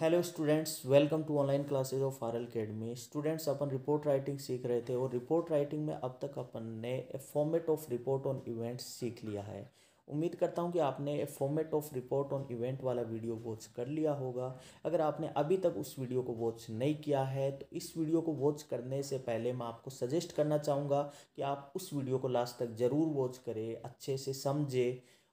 hello students welcome to online classes of R L academy students अपन report writing सीख रहे थे और रिपोर्ट राइटिंग में अब तक अपन ने format of report on events सीख लिया है उम्मीद करता हूँ कि आपने format of report on event वाला वीडियो वॉच कर लिया होगा अगर आपने अभी तक उस वीडियो को वॉच नहीं किया है तो इस वीडियो को वॉच करने से पहले मैं आपको सजेस्ट करना चाहूँगा कि आप उस वीडियो को लास्ट तक ज़रूर वॉच करें अच्छे से समझे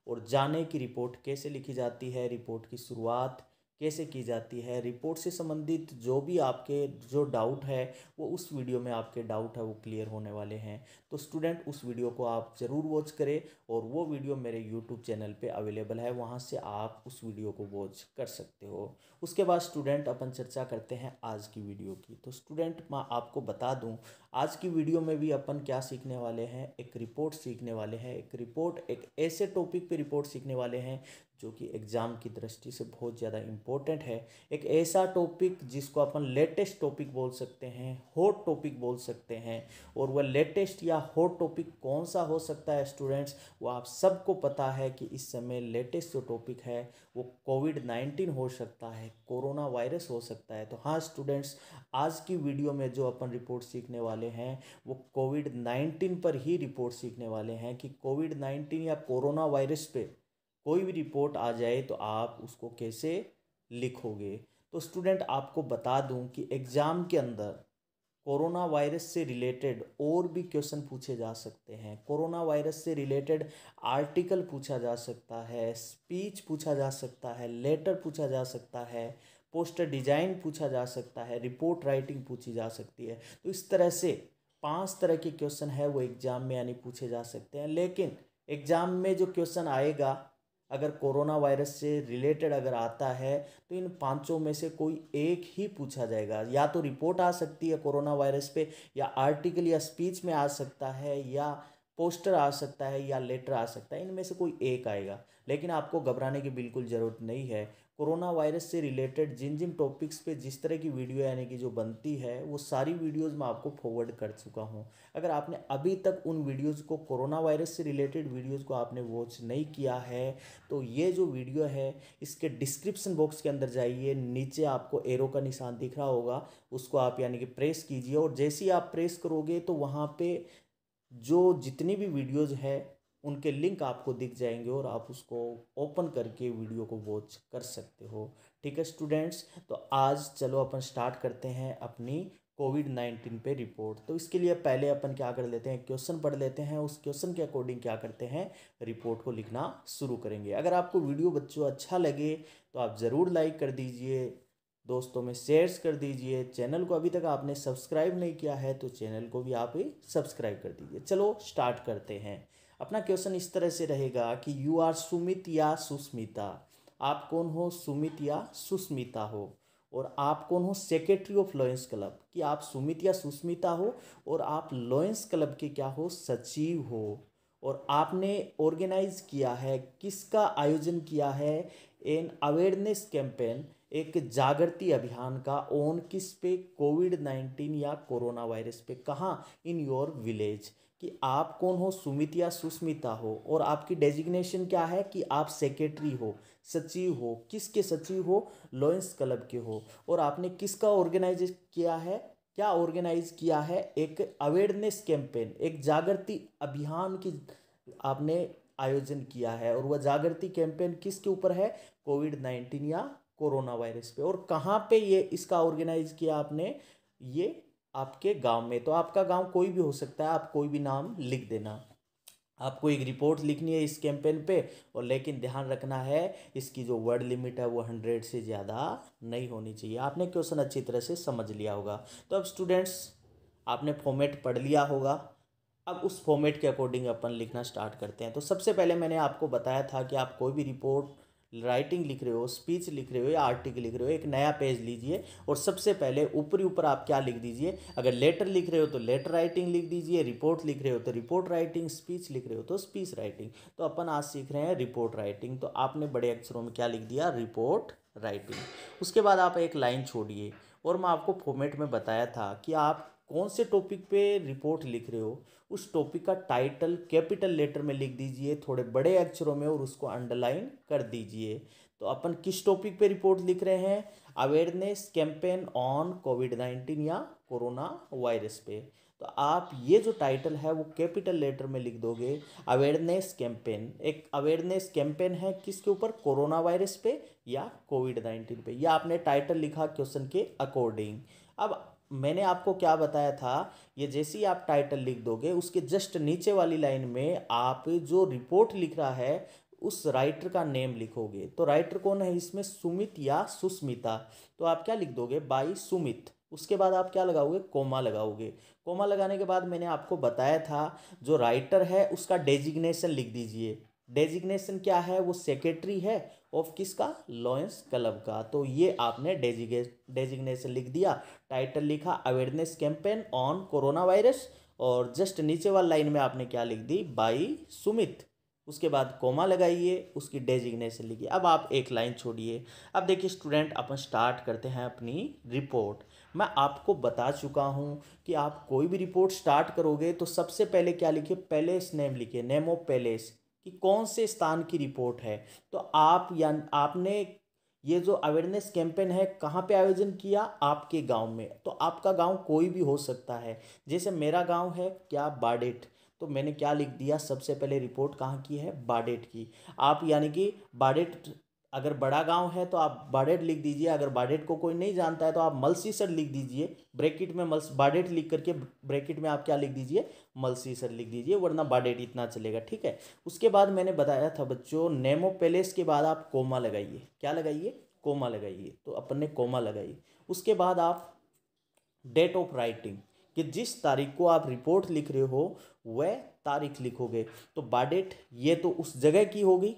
और जाने की रिपोर्ट कैसे लिखी जाती है रिपोर्ट की शुरुआत कैसे की जाती है रिपोर्ट से संबंधित जो भी आपके जो डाउट है वो उस वीडियो में आपके डाउट है वो क्लियर होने वाले हैं तो स्टूडेंट उस वीडियो को आप ज़रूर वॉच करें और वो वीडियो मेरे यूट्यूब चैनल पे अवेलेबल है वहाँ से आप उस वीडियो को वॉच कर सकते हो उसके बाद स्टूडेंट अपन चर्चा करते हैं आज की वीडियो की तो स्टूडेंट मैं आपको बता दूँ आज की वीडियो में भी अपन क्या सीखने वाले हैं एक रिपोर्ट सीखने वाले हैं एक रिपोर्ट एक ऐसे टॉपिक पर रिपोर्ट सीखने वाले हैं जो कि एग्ज़ाम की दृष्टि से बहुत ज़्यादा इम्पोर्टेंट है एक ऐसा टॉपिक जिसको अपन लेटेस्ट टॉपिक बोल सकते हैं हॉट टॉपिक बोल सकते हैं और वह लेटेस्ट या हॉट टॉपिक कौन सा हो सकता है स्टूडेंट्स वो आप सबको पता है कि इस समय लेटेस्ट जो टॉपिक है वो कोविड नाइन्टीन हो सकता है कोरोना वायरस हो सकता है तो हाँ स्टूडेंट्स आज की वीडियो में जो अपन रिपोर्ट सीखने वाले हैं वो कोविड नाइन्टीन पर ही रिपोर्ट सीखने वाले हैं कि कोविड नाइन्टीन या कोरोना वायरस पर कोई भी रिपोर्ट आ जाए तो आप उसको कैसे लिखोगे तो स्टूडेंट आपको बता दूं कि एग्ज़ाम के अंदर कोरोना वायरस से रिलेटेड और भी क्वेश्चन पूछे जा सकते हैं कोरोना वायरस से रिलेटेड आर्टिकल पूछा जा सकता है स्पीच पूछा जा सकता है लेटर पूछा जा सकता है पोस्टर डिजाइन पूछा जा सकता है रिपोर्ट राइटिंग पूछी जा सकती है तो इस तरह से पांच तरह के क्वेश्चन है वो एग्ज़ाम में यानी पूछे जा सकते हैं लेकिन एग्ज़ाम में जो क्वेश्चन आएगा अगर कोरोना वायरस से रिलेटेड अगर आता है तो इन पांचों में से कोई एक ही पूछा जाएगा या तो रिपोर्ट आ सकती है कोरोना वायरस पे या आर्टिकल या स्पीच में आ सकता है या पोस्टर आ सकता है या लेटर आ सकता है इनमें से कोई एक आएगा लेकिन आपको घबराने की बिल्कुल ज़रूरत नहीं है कोरोना वायरस से रिलेटेड जिन जिन टॉपिक्स पे जिस तरह की वीडियो यानी कि जो बनती है वो सारी वीडियोस मैं आपको फॉरवर्ड कर चुका हूँ अगर आपने अभी तक उन वीडियोस को कोरोना वायरस से रिलेटेड वीडियोस को आपने वॉच नहीं किया है तो ये जो वीडियो है इसके डिस्क्रिप्सन बॉक्स के अंदर जाइए नीचे आपको एरो का निशान दिख रहा होगा उसको आप यानी कि प्रेस कीजिए और जैसे ही आप प्रेस करोगे तो वहाँ पर जो जितनी भी वीडियोज़ है उनके लिंक आपको दिख जाएंगे और आप उसको ओपन करके वीडियो को वॉच कर सकते हो ठीक है स्टूडेंट्स तो आज चलो अपन स्टार्ट करते हैं अपनी कोविड नाइन्टीन पे रिपोर्ट तो इसके लिए पहले अपन क्या कर लेते हैं क्वेश्चन पढ़ लेते हैं उस क्वेश्चन के अकॉर्डिंग क्या करते हैं रिपोर्ट को लिखना शुरू करेंगे अगर आपको वीडियो बच्चों अच्छा लगे तो आप ज़रूर लाइक कर दीजिए दोस्तों में शेयर्स कर दीजिए चैनल को अभी तक आपने सब्सक्राइब नहीं किया है तो चैनल को भी आप सब्सक्राइब कर दीजिए चलो स्टार्ट करते हैं अपना क्वेश्चन इस तरह से रहेगा कि यू आर सुमित या सुस्मिता आप कौन हो सुमित या सुस्मिता हो और आप कौन हो सेक्रेटरी ऑफ लॉयंस क्लब कि आप सुमित या सुस्मिता हो और आप लॉयंस क्लब के क्या हो सचिव हो और आपने ऑर्गेनाइज किया है किसका आयोजन किया है एन अवेयरनेस कैंपेन एक जागृति अभियान का ओन किस पे कोविड नाइन्टीन या कोरोना वायरस पे कहाँ इन योर विलेज कि आप कौन हो सुमित या सुस्मिता हो और आपकी डेजिग्नेशन क्या है कि आप सेक्रेटरी हो सचिव हो किसके सचिव हो लॉयंस क्लब के हो और आपने किसका ऑर्गेनाइज किया है क्या ऑर्गेनाइज किया है एक अवेयरनेस कैंपेन एक जागृति अभियान की आपने आयोजन किया है और वह जागृति कैंपेन किसके ऊपर है कोविड नाइन्टीन या कोरोना वायरस पे और कहाँ पे ये इसका ऑर्गेनाइज किया आपने ये आपके गांव में तो आपका गांव कोई भी हो सकता है आप कोई भी नाम लिख देना आपको एक रिपोर्ट लिखनी है इस कैंपेन पे और लेकिन ध्यान रखना है इसकी जो वर्ड लिमिट है वो हंड्रेड से ज़्यादा नहीं होनी चाहिए आपने क्वेश्चन अच्छी तरह से समझ लिया होगा तो अब स्टूडेंट्स आपने फॉर्मेट पढ़ लिया होगा अब उस फॉर्मेट के अकॉर्डिंग अपन लिखना स्टार्ट करते हैं तो सबसे पहले मैंने आपको बताया था कि आप कोई भी रिपोर्ट राइटिंग लिख रहे हो स्पीच लिख रहे हो या आर्टिकल लिख रहे हो एक नया पेज लीजिए और सबसे पहले ऊपरी ऊपर आप क्या लिख दीजिए अगर लेटर लिख रहे हो तो लेटर राइटिंग लिख दीजिए रिपोर्ट लिख रहे हो तो रिपोर्ट राइटिंग स्पीच लिख रहे हो तो स्पीच राइटिंग तो अपन आज सीख रहे हैं रिपोर्ट राइटिंग तो आपने बड़े अक्षरों में क्या लिख दिया रिपोर्ट राइटिंग उसके बाद आप एक लाइन छोड़िए और मैं आपको फॉर्मेट में बताया था कि आप कौन से टॉपिक पे रिपोर्ट लिख रहे हो उस टॉपिक का टाइटल कैपिटल लेटर में लिख दीजिए थोड़े बड़े अक्षरों में और उसको अंडरलाइन कर दीजिए तो अपन किस टॉपिक पे रिपोर्ट लिख रहे हैं awareness campaign on Covid nineteen या कोरोना वायरस पे तो आप ये जो टाइटल है वो कैपिटल लेटर में लिख दोगे अवेयरनेस कैंपेन एक अवेयरनेस कैंपेन है किसके ऊपर कोरोना वायरस पे या कोविड नाइन्टीन पे या आपने टाइटल लिखा क्वेश्चन के अकॉर्डिंग अब मैंने आपको क्या बताया था ये जैसे ही आप टाइटल लिख दोगे उसके जस्ट नीचे वाली लाइन में आप जो रिपोर्ट लिख रहा है उस राइटर का नेम लिखोगे तो राइटर कौन है इसमें सुमित या सुस्मिता तो आप क्या लिख दोगे बाई सुमित उसके बाद आप क्या लगाओगे कोमा लगाओगे कोमा लगाने के बाद मैंने आपको बताया था जो राइटर है उसका डेजिग्नेशन लिख दीजिए डेजिग्नेशन क्या है वो सेक्रेटरी है ऑफ किसका लॉयंस क्लब का तो ये आपने डेजिग्नेशन लिख दिया टाइटल लिखा awareness campaign on corona virus और जस्ट नीचे वाली लाइन में आपने क्या लिख दी बाई सुमित उसके बाद कोमा लगाइए उसकी डेजिग्नेशन लिखिए अब आप एक लाइन छोड़िए अब देखिए स्टूडेंट अपन स्टार्ट करते हैं अपनी रिपोर्ट मैं आपको बता चुका हूँ कि आप कोई भी रिपोर्ट स्टार्ट करोगे तो सबसे पहले क्या लिखिए पैलेस नेम लिखिए नेम ऑफ पैलेस कि कौन से स्थान की रिपोर्ट है तो आप या आपने ये जो अवेयरनेस कैंपेन है कहाँ पे आयोजन किया आपके गांव में तो आपका गांव कोई भी हो सकता है जैसे मेरा गांव है क्या बाडेट तो मैंने क्या लिख दिया सबसे पहले रिपोर्ट कहाँ की है बाडेट की आप यानी कि बाडेट अगर बड़ा गांव है तो आप बाडेट लिख दीजिए अगर बाडेट को कोई नहीं जानता है तो आप मलसीसर लिख दीजिए ब्रैकेट में मल्स बाडेट लिख करके ब्रैकेट में आप क्या लिख दीजिए मलसीसर लिख दीजिए वरना बाडेट इतना चलेगा ठीक है उसके बाद मैंने बताया था बच्चों नेमो पैलेस के बाद आप कोमा लगाइए क्या लगाइए कोमा लगाइए तो अपन ने कोमा लगाइए उसके बाद आप डेट ऑफ राइटिंग कि जिस तारीख को आप रिपोर्ट लिख रहे हो वह तारीख लिखोगे तो बाडेट ये तो उस जगह की होगी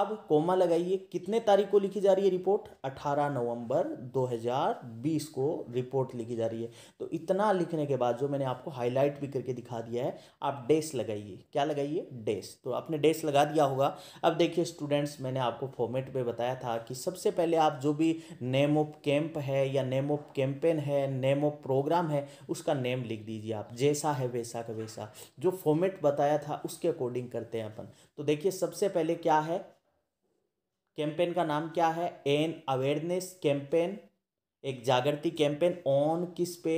अब कोमा लगाइए कितने तारीख को लिखी जा रही है रिपोर्ट 18 नवंबर 2020 को रिपोर्ट लिखी जा रही है तो इतना लिखने के बाद जो मैंने आपको हाईलाइट भी करके दिखा दिया है आप डेस लगाइए क्या लगाइए डेस तो आपने डेस लगा दिया होगा अब देखिए स्टूडेंट्स मैंने आपको फॉर्मेट पर बताया था कि सबसे पहले आप जो भी नेम ऑफ कैंप है या नेम ऑफ कैंपेन है नेम ऑफ प्रोग्राम है उसका नेम लिख दीजिए आप जैसा है वैसा का वैसा जो फॉर्मेट बताया था उसके अकॉर्डिंग करते हैं अपन तो देखिए सबसे पहले क्या है कैंपेन का नाम क्या है एन अवेयरनेस कैंपेन एक जागृति कैंपेन ऑन किस पे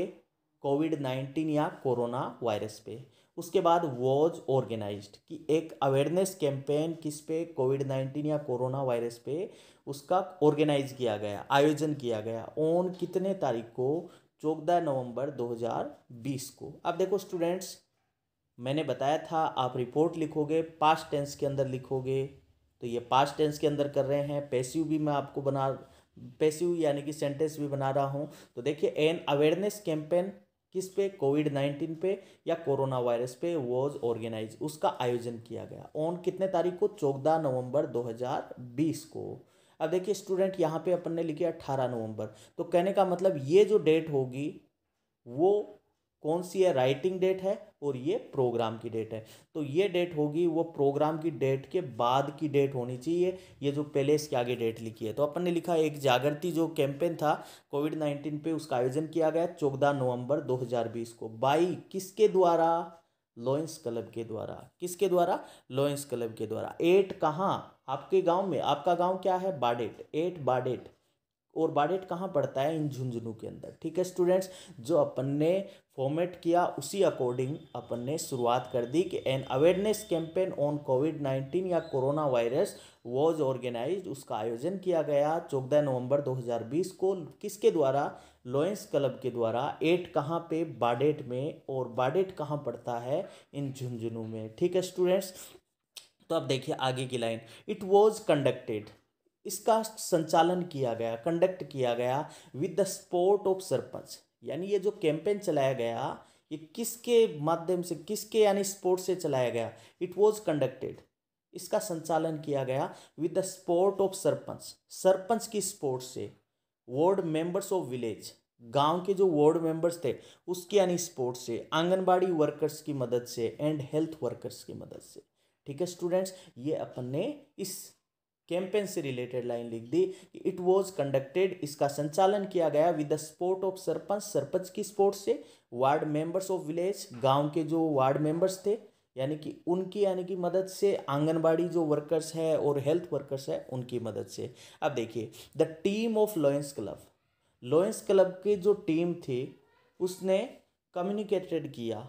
कोविड नाइन्टीन या कोरोना वायरस पे उसके बाद वॉज ऑर्गेनाइज कि एक अवेयरनेस कैंपेन किस पे कोविड नाइन्टीन या कोरोना वायरस पे उसका ऑर्गेनाइज किया गया आयोजन किया गया ऑन कितने तारीख को चौदह नवंबर 2020 को अब देखो स्टूडेंट्स मैंने बताया था आप रिपोर्ट लिखोगे पास्ट टेंस के अंदर लिखोगे तो ये पास्ट टेंस के अंदर कर रहे हैं पैसिव भी मैं आपको बना पैसिव यानी कि सेंटेंस भी बना रहा हूँ तो देखिए एन अवेयरनेस कैंपेन किस पे कोविड नाइन्टीन पे या कोरोना वायरस पे वॉज ऑर्गेनाइज उसका आयोजन किया गया ऑन कितने तारीख को चौदह नवंबर 2020 को अब देखिए स्टूडेंट यहाँ पे अपन ने लिखे अट्ठारह नवंबर तो कहने का मतलब ये जो डेट होगी वो कौन सी है राइटिंग डेट है और ये प्रोग्राम की डेट है तो ये डेट होगी वो प्रोग्राम की डेट के बाद की डेट होनी चाहिए ये जो पहले इसके आगे डेट लिखी है तो अपन ने लिखा एक जागृति जो कैंपेन था कोविड नाइन्टीन पे उसका आयोजन किया गया चौदह नवंबर 2020 को बाई किसके द्वारा लॉयंस क्लब के द्वारा किसके द्वारा लॉयंस क्लब के द्वारा एट कहाँ आपके गाँव में आपका गाँव क्या है बाडेट एट बाडेट और बाडेट कहाँ पड़ता है इन झुंझुनू के अंदर ठीक है स्टूडेंट्स जो अपन ने फॉर्मेट किया उसी अकॉर्डिंग अपन ने शुरुआत कर दी कि an awareness campaign on Covid nineteen या कोरोना वायरस वॉज ऑर्गेनाइज उसका आयोजन किया गया चौदह नवंबर 2020 को किसके द्वारा लॉयंस क्लब के द्वारा एट कहाँ पे बाडेट में और बाडेट कहाँ पड़ता है इन झुंझुनू में ठीक है स्टूडेंट्स तो अब देखिए आगे की लाइन इट वॉज कंडक्टेड इसका संचालन किया गया कंडक्ट किया गया with the support of sarpanch यानी ये जो कैंपेन चलाया गया ये किसके माध्यम से किसके यानी स्पोर्ट से चलाया गया इट वॉज कंडक्टेड इसका संचालन किया गया with the support of sarpanch sarpanch की स्पोर्ट से वार्ड मेंबर्स ऑफ विलेज गांव के जो वार्ड मेंबर्स थे उसके यानी स्पोर्ट से आंगनबाड़ी वर्कर्स की मदद से एंड हेल्थ वर्कर्स की मदद से ठीक है स्टूडेंट्स ये अपन ने इस कैंपेन से रिलेटेड लाइन लिख दी कि इट वॉज कंडक्टेड इसका संचालन किया गया with the support of sarpanch sarpanch की सपोर्ट से वार्ड मेंबर्स ऑफ विलेज गांव के जो वार्ड मेंबर्स थे यानी कि उनकी यानी कि मदद से आंगनबाड़ी जो वर्कर्स है और हेल्थ वर्कर्स है उनकी मदद से अब देखिए the team of Lions Club Lions Club की जो टीम थी उसने कम्युनिकेटेड किया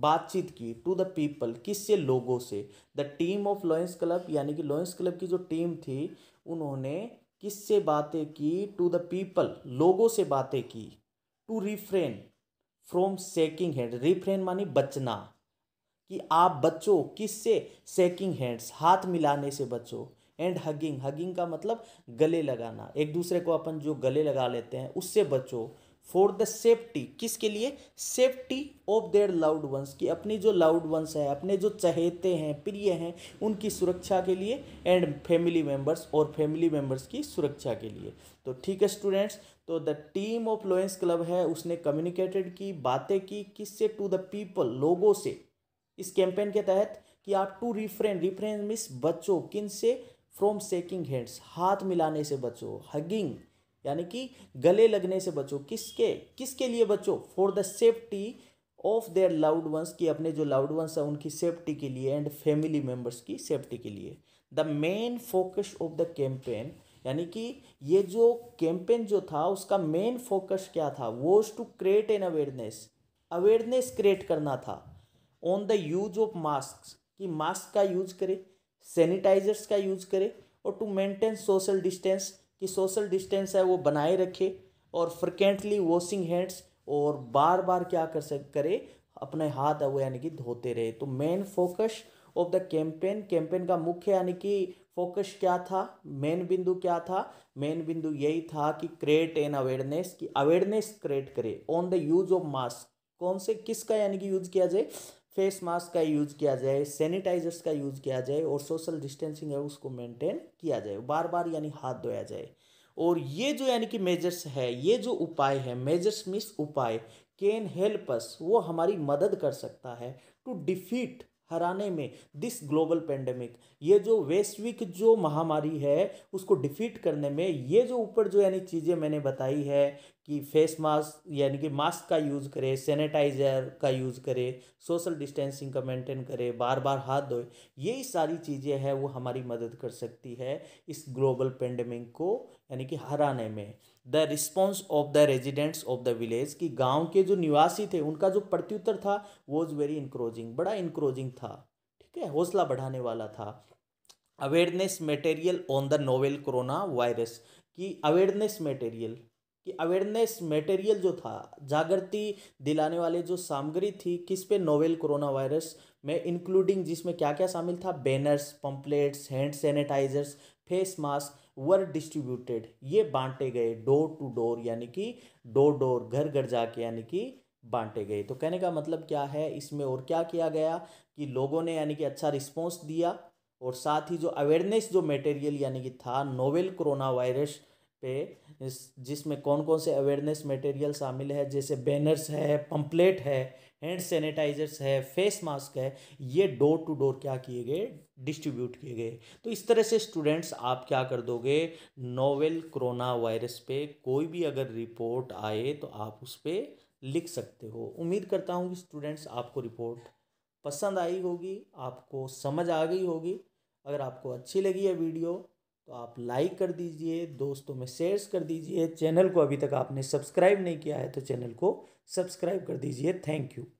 बातचीत की टू द पीपल किससे लोगों से the team of Lions Club यानी कि लॉयंस क्लब की जो टीम थी उन्होंने किससे बातें की टू द पीपल लोगों से बातें की to refrain from shaking hand refrain मानी बचना कि आप बचो किससे सेकिंग हैंड्स हाथ मिलाने से बचो एंड हगिंग हगिंग का मतलब गले लगाना एक दूसरे को अपन जो गले लगा लेते हैं उससे बचो फॉर द सेफ्टी किसके लिए safety of their loved ones कि अपनी जो लाउड वंस है अपने जो चहेते हैं प्रिय हैं उनकी सुरक्षा के लिए एंड फैमिली मेंबर्स और फैमिली मेम्बर्स की सुरक्षा के लिए तो ठीक है स्टूडेंट्स तो the team of Lions Club है उसने कम्युनिकेटेड की बातें की किससे टू द पीपल लोगों से इस कैंपेन के तहत कि आप टू रिफ्रेन रिफ्रेन मिस बच्चों किन से फ्रॉम सेकिंग हैंड्स हाथ मिलाने से बचो हगिंग यानी कि गले लगने से बचो किसके किसके लिए बचो for the safety of their loved ones की अपने जो लाउड वंस हैं उनकी सेफ्टी के लिए एंड फैमिली मेम्बर्स की सेफ्टी के लिए the main focus of the campaign यानी कि ये जो कैंपेन जो था उसका मेन फोकस क्या था वो to create an awareness awareness create करना था on the use of mask कि मास्क का यूज करें सैनिटाइजर्स का यूज करें और टू मेंटेन सोशल डिस्टेंस कि सोशल डिस्टेंस है वो बनाए रखे और फ्रिक्वेंटली वॉशिंग हैंड्स और बार बार क्या कर सक करे अपने हाथ है वो यानी कि धोते रहे तो main focus of the campaign campaign का मुख्य यानी कि फोकस क्या था मेन बिंदु क्या था मेन बिंदु यही था कि क्रिएट एन अवेयरनेस कि अवेयरनेस क्रिएट करे on the use of mask कौन से किसका यानी कि यूज किया जाए फेस मास्क का यूज़ किया जाए सैनिटाइजर्स का यूज़ किया जाए और सोशल डिस्टेंसिंग है उसको मेंटेन किया जाए बार बार यानी हाथ धोया जाए और ये जो यानी कि मेजर्स है ये जो उपाय है मेजर्स मिस उपाय कैन हेल्प अस वो हमारी मदद कर सकता है टू डिफीट हराने में दिस ग्लोबल पेंडेमिक ये जो वैश्विक जो महामारी है उसको डिफीट करने में ये जो ऊपर जो यानी चीज़ें मैंने बताई है कि फेस मास्क यानी कि मास्क का यूज़ करें सैनिटाइज़र का यूज़ करें सोशल डिस्टेंसिंग का मेंटेन करें बार बार हाथ धोए यही सारी चीज़ें हैं वो हमारी मदद कर सकती है इस ग्लोबल पेंडेमिक को यानी कि हराने में the response of the residents of the village कि गांव के जो निवासी थे उनका जो प्रत्युत्तर था वो इज़ वेरी इंक्रोजिंग बड़ा इंक्रोजिंग था ठीक है हौसला बढ़ाने वाला था awareness material on the novel corona virus कि अवेयरनेस मटेरियल कि अवेयरनेस मटेरियल जो था जागृति दिलाने वाले जो सामग्री थी किस पे नोवेल कोरोना वायरस में इंक्लूडिंग जिसमें क्या क्या शामिल था banners pamphlets hand sanitizers face mask were distributed ये बांटे गए डोर टू डोर यानी कि डोर डोर घर घर जाके यानी कि बांटे गए तो कहने का मतलब क्या है इसमें और क्या किया गया कि लोगों ने यानी कि अच्छा रिस्पॉन्स दिया और साथ ही जो अवेयरनेस जो मटेरियल यानी कि था नोवेल कोरोना वायरस पे जिसमें कौन कौन से अवेयरनेस मटेरियल शामिल है जैसे बैनर्स है पम्पलेट है हैंड सैनिटाइजर्स है फेस मास्क है ये डोर टू डोर क्या किए गए डिस्ट्रीब्यूट किए गए तो इस तरह से स्टूडेंट्स आप क्या कर दोगे नोवेल कोरोना वायरस पे कोई भी अगर रिपोर्ट आए तो आप उस पर लिख सकते हो उम्मीद करता हूँ कि स्टूडेंट्स आपको रिपोर्ट पसंद आई होगी आपको समझ आ गई होगी अगर आपको अच्छी लगी है वीडियो तो आप लाइक कर दीजिए दोस्तों में शेयर्स कर दीजिए चैनल को अभी तक आपने सब्सक्राइब नहीं किया है तो चैनल को सब्सक्राइब कर दीजिए थैंक यू